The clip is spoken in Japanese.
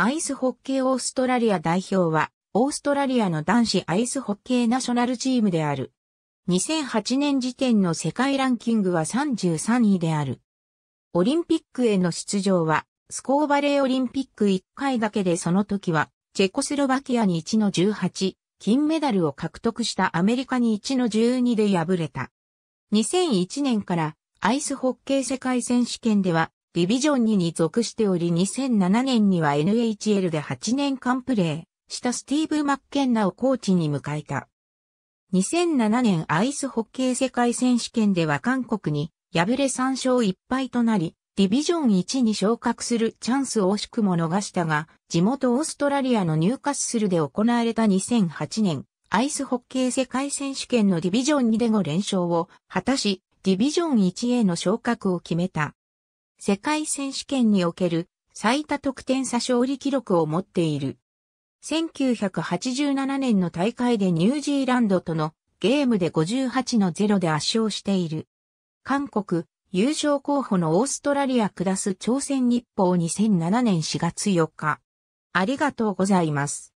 アイスホッケーオーストラリア代表は、オーストラリアの男子アイスホッケーナショナルチームである。2008年時点の世界ランキングは33位である。オリンピックへの出場は、スコーバレーオリンピック1回だけでその時は、チェコスロバキアに1の18、金メダルを獲得したアメリカに1の12で敗れた。2001年からアイスホッケー世界選手権ではディビジョン2に属しており2007年には NHL で8年間プレーしたスティーブ・マッケンナをコーチに迎えた。2007年アイスホッケー世界選手権では韓国に敗れ3勝1敗となり、ディビジョン1に昇格するチャンスを惜しくも逃したが、地元オーストラリアのニューカッスルで行われた2008年、アイスホッケー世界選手権のディビジョン2での連勝を果たし、ディビジョン1への昇格を決めた。世界選手権における最多得点差勝利記録を持っている。1987年の大会でニュージーランドとのゲームで58の0で圧勝している。韓国、優勝候補のオーストラリア下す朝鮮日報2007年4月4日。ありがとうございます。